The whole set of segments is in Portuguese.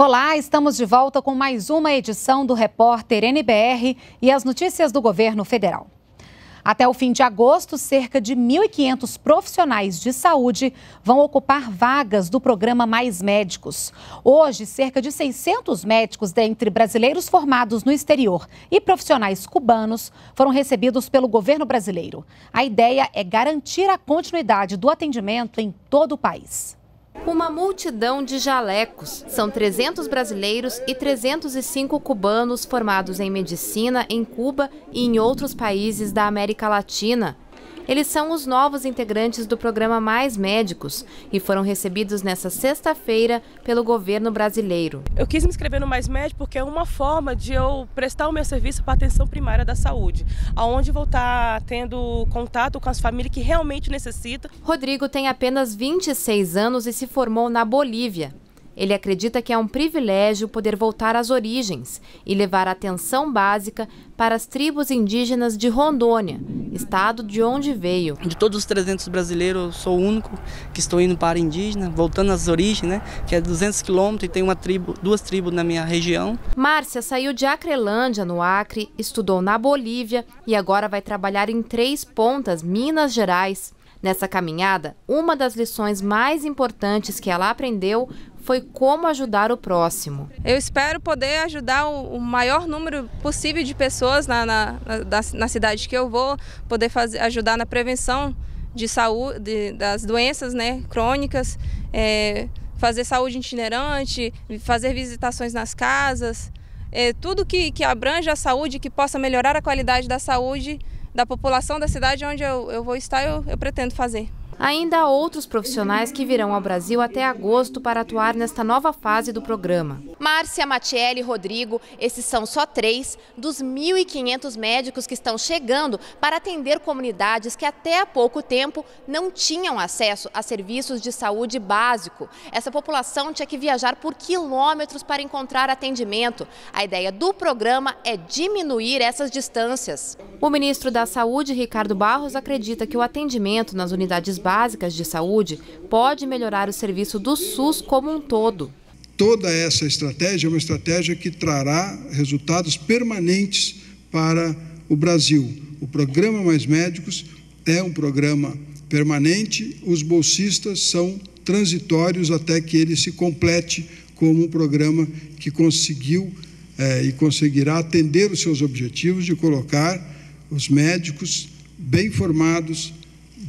Olá, estamos de volta com mais uma edição do Repórter NBR e as notícias do governo federal. Até o fim de agosto, cerca de 1.500 profissionais de saúde vão ocupar vagas do programa Mais Médicos. Hoje, cerca de 600 médicos, dentre brasileiros formados no exterior e profissionais cubanos, foram recebidos pelo governo brasileiro. A ideia é garantir a continuidade do atendimento em todo o país. Uma multidão de jalecos. São 300 brasileiros e 305 cubanos formados em medicina em Cuba e em outros países da América Latina. Eles são os novos integrantes do programa Mais Médicos e foram recebidos nesta sexta-feira pelo governo brasileiro. Eu quis me inscrever no Mais Médicos porque é uma forma de eu prestar o meu serviço para a atenção primária da saúde, aonde vou estar tá tendo contato com as famílias que realmente necessitam. Rodrigo tem apenas 26 anos e se formou na Bolívia. Ele acredita que é um privilégio poder voltar às origens e levar atenção básica para as tribos indígenas de Rondônia, estado de onde veio. De todos os 300 brasileiros, eu sou o único que estou indo para indígena, voltando às origens, né, que é 200 quilômetros e tem uma tribo, duas tribos na minha região. Márcia saiu de Acrelândia, no Acre, estudou na Bolívia e agora vai trabalhar em Três Pontas, Minas Gerais. Nessa caminhada, uma das lições mais importantes que ela aprendeu foi como ajudar o próximo. Eu espero poder ajudar o, maior número possível de pessoas na, na, na, na cidade que eu vou, poder fazer, ajudar na prevenção de saúde das doenças né, crônicas, é, fazer saúde itinerante, fazer visitações nas casas, é, tudo que, que abrange a saúde, que possa melhorar a qualidade da saúde da população da cidade onde eu, eu vou estar, eu, eu pretendo fazer. Ainda há outros profissionais que virão ao Brasil até agosto para atuar nesta nova fase do programa. Márcia, Matiele e Rodrigo, esses são só três dos 1.500 médicos que estão chegando para atender comunidades que até há pouco tempo não tinham acesso a serviços de saúde básico. Essa população tinha que viajar por quilômetros para encontrar atendimento. A ideia do programa é diminuir essas distâncias. O ministro da Saúde, Ricardo Barros, acredita que o atendimento nas unidades básicas básicas de saúde pode melhorar o serviço do SUS como um todo. Toda essa estratégia é uma estratégia que trará resultados permanentes para o Brasil. O programa Mais Médicos é um programa permanente, os bolsistas são transitórios até que ele se complete como um programa que conseguiu é, e conseguirá atender os seus objetivos de colocar os médicos bem formados,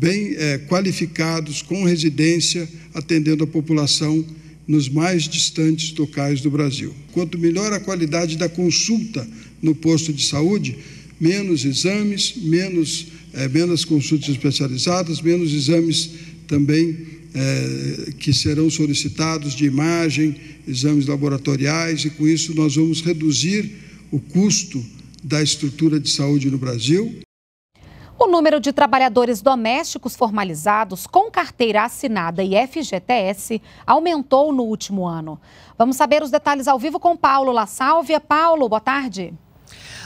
bem é, qualificados, com residência, atendendo a população nos mais distantes locais do Brasil. Quanto melhor a qualidade da consulta no posto de saúde, menos exames, menos, é, menos consultas especializadas, menos exames também é, que serão solicitados de imagem, exames laboratoriais, e com isso nós vamos reduzir o custo da estrutura de saúde no Brasil. O número de trabalhadores domésticos formalizados com carteira assinada e FGTS aumentou no último ano. Vamos saber os detalhes ao vivo com Paulo La Sálvia. Paulo, boa tarde.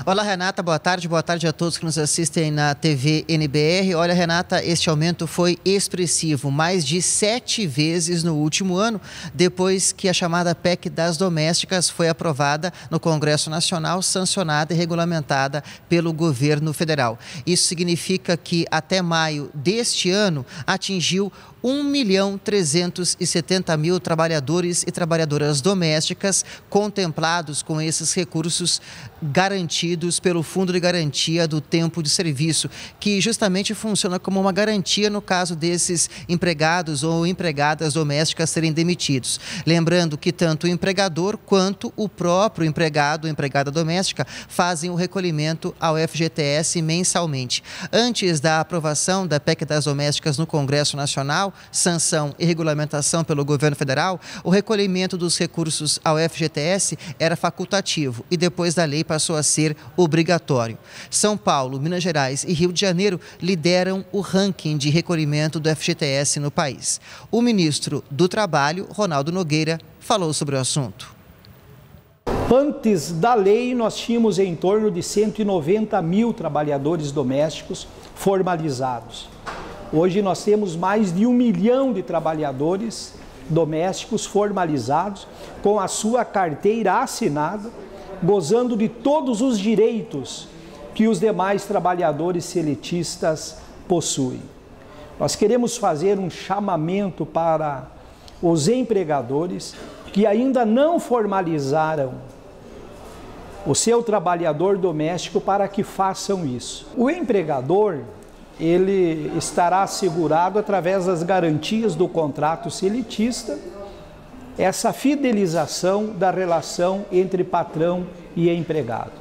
Olá, Renata, boa tarde. Boa tarde a todos que nos assistem na TV NBR. Olha, Renata, este aumento foi expressivo, mais de sete vezes no último ano, depois que a chamada PEC das domésticas foi aprovada no Congresso Nacional, sancionada e regulamentada pelo governo federal. Isso significa que até maio deste ano atingiu 1 milhão 370 mil trabalhadores e trabalhadoras domésticas contemplados com esses recursos garantidos garantidos pelo Fundo de Garantia do Tempo de Serviço, que justamente funciona como uma garantia no caso desses empregados ou empregadas domésticas serem demitidos. Lembrando que tanto o empregador quanto o próprio empregado ou empregada doméstica fazem o recolhimento ao FGTS mensalmente. Antes da aprovação da PEC das domésticas no Congresso Nacional, sanção e regulamentação pelo governo federal, o recolhimento dos recursos ao FGTS era facultativo e depois da lei passou a ser obrigatório. São Paulo, Minas Gerais e Rio de Janeiro lideram o ranking de recolhimento do FGTS no país. O ministro do Trabalho, Ronaldo Nogueira, falou sobre o assunto. Antes da lei, nós tínhamos em torno de 190 mil trabalhadores domésticos formalizados. Hoje nós temos mais de um milhão de trabalhadores domésticos formalizados com a sua carteira assinada gozando de todos os direitos que os demais trabalhadores seletistas possuem. Nós queremos fazer um chamamento para os empregadores que ainda não formalizaram o seu trabalhador doméstico para que façam isso. O empregador, ele estará assegurado através das garantias do contrato seletista essa fidelização da relação entre patrão e empregado.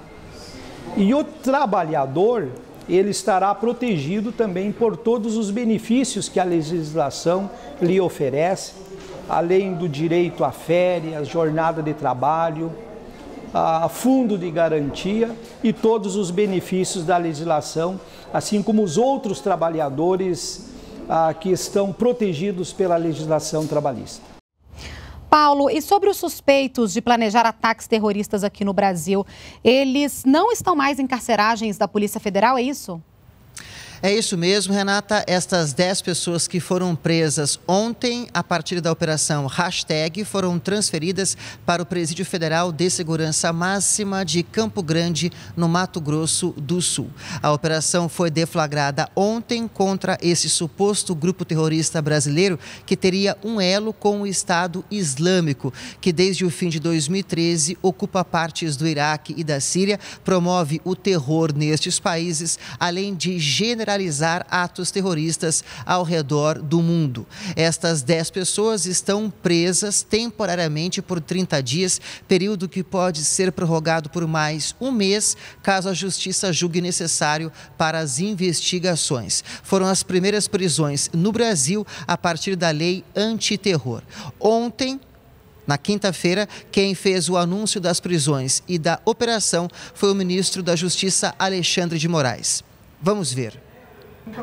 E o trabalhador, ele estará protegido também por todos os benefícios que a legislação lhe oferece, além do direito a férias, jornada de trabalho, a fundo de garantia e todos os benefícios da legislação, assim como os outros trabalhadores ah, que estão protegidos pela legislação trabalhista. Paulo, e sobre os suspeitos de planejar ataques terroristas aqui no Brasil, eles não estão mais em carceragens da Polícia Federal, é isso? É isso mesmo, Renata. Estas 10 pessoas que foram presas ontem, a partir da operação hashtag, foram transferidas para o Presídio Federal de Segurança Máxima de Campo Grande, no Mato Grosso do Sul. A operação foi deflagrada ontem contra esse suposto grupo terrorista brasileiro que teria um elo com o Estado Islâmico, que desde o fim de 2013 ocupa partes do Iraque e da Síria, promove o terror nestes países, além de generalizar realizar atos terroristas ao redor do mundo. Estas 10 pessoas estão presas temporariamente por 30 dias, período que pode ser prorrogado por mais um mês, caso a justiça julgue necessário para as investigações. Foram as primeiras prisões no Brasil a partir da lei antiterror. Ontem, na quinta-feira, quem fez o anúncio das prisões e da operação foi o ministro da Justiça, Alexandre de Moraes. Vamos ver.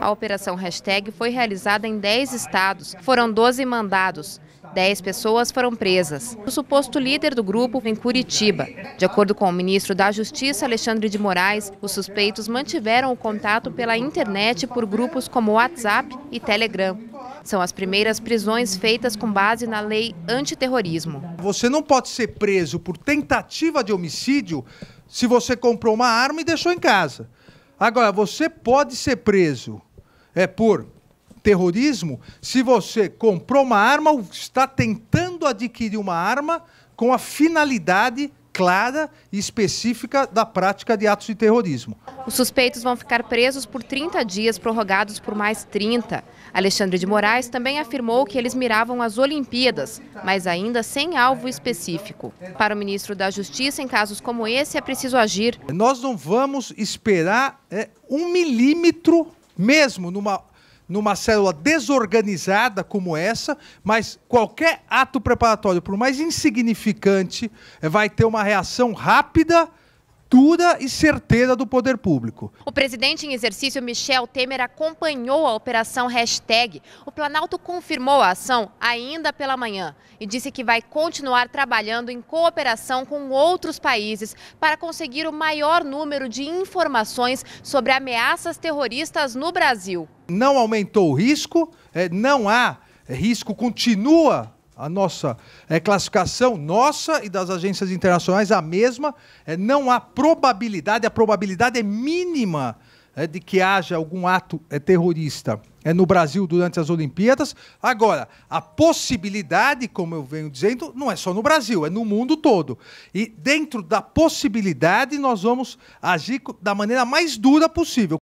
A operação hashtag foi realizada em 10 estados. Foram 12 mandados. 10 pessoas foram presas. O suposto líder do grupo vem Curitiba. De acordo com o ministro da Justiça, Alexandre de Moraes, os suspeitos mantiveram o contato pela internet por grupos como WhatsApp e Telegram. São as primeiras prisões feitas com base na lei antiterrorismo. Você não pode ser preso por tentativa de homicídio se você comprou uma arma e deixou em casa. Agora, você pode ser preso é, por terrorismo se você comprou uma arma ou está tentando adquirir uma arma com a finalidade clara e específica da prática de atos de terrorismo. Os suspeitos vão ficar presos por 30 dias, prorrogados por mais 30. Alexandre de Moraes também afirmou que eles miravam as Olimpíadas, mas ainda sem alvo específico. Para o ministro da Justiça, em casos como esse, é preciso agir. Nós não vamos esperar é, um milímetro, mesmo numa numa célula desorganizada como essa, mas qualquer ato preparatório, por mais insignificante, vai ter uma reação rápida estrutura e certeza do poder público. O presidente em exercício Michel Temer acompanhou a operação hashtag. O Planalto confirmou a ação ainda pela manhã e disse que vai continuar trabalhando em cooperação com outros países para conseguir o maior número de informações sobre ameaças terroristas no Brasil. Não aumentou o risco, é, não há risco, continua a nossa é, classificação, nossa e das agências internacionais, a mesma. É, não há probabilidade, a probabilidade é mínima é, de que haja algum ato é, terrorista é, no Brasil durante as Olimpíadas. Agora, a possibilidade, como eu venho dizendo, não é só no Brasil, é no mundo todo. E dentro da possibilidade, nós vamos agir da maneira mais dura possível.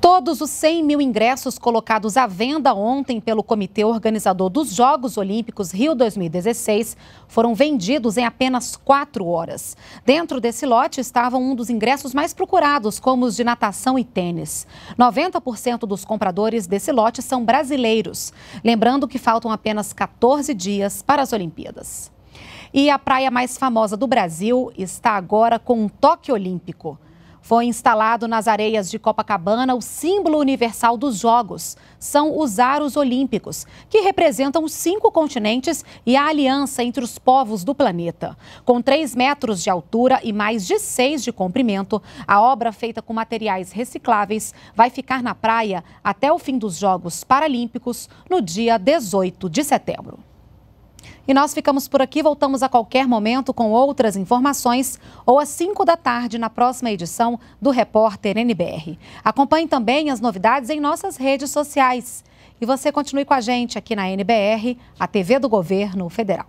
Todos os 100 mil ingressos colocados à venda ontem pelo comitê organizador dos Jogos Olímpicos Rio 2016 foram vendidos em apenas quatro horas. Dentro desse lote estavam um dos ingressos mais procurados, como os de natação e tênis. 90% dos compradores desse lote são brasileiros. Lembrando que faltam apenas 14 dias para as Olimpíadas. E a praia mais famosa do Brasil está agora com um toque olímpico. Foi instalado nas areias de Copacabana o símbolo universal dos Jogos. São os aros olímpicos, que representam os cinco continentes e a aliança entre os povos do planeta. Com 3 metros de altura e mais de 6 de comprimento, a obra feita com materiais recicláveis vai ficar na praia até o fim dos Jogos Paralímpicos, no dia 18 de setembro. E nós ficamos por aqui, voltamos a qualquer momento com outras informações ou às 5 da tarde na próxima edição do Repórter NBR. Acompanhe também as novidades em nossas redes sociais. E você continue com a gente aqui na NBR, a TV do Governo Federal.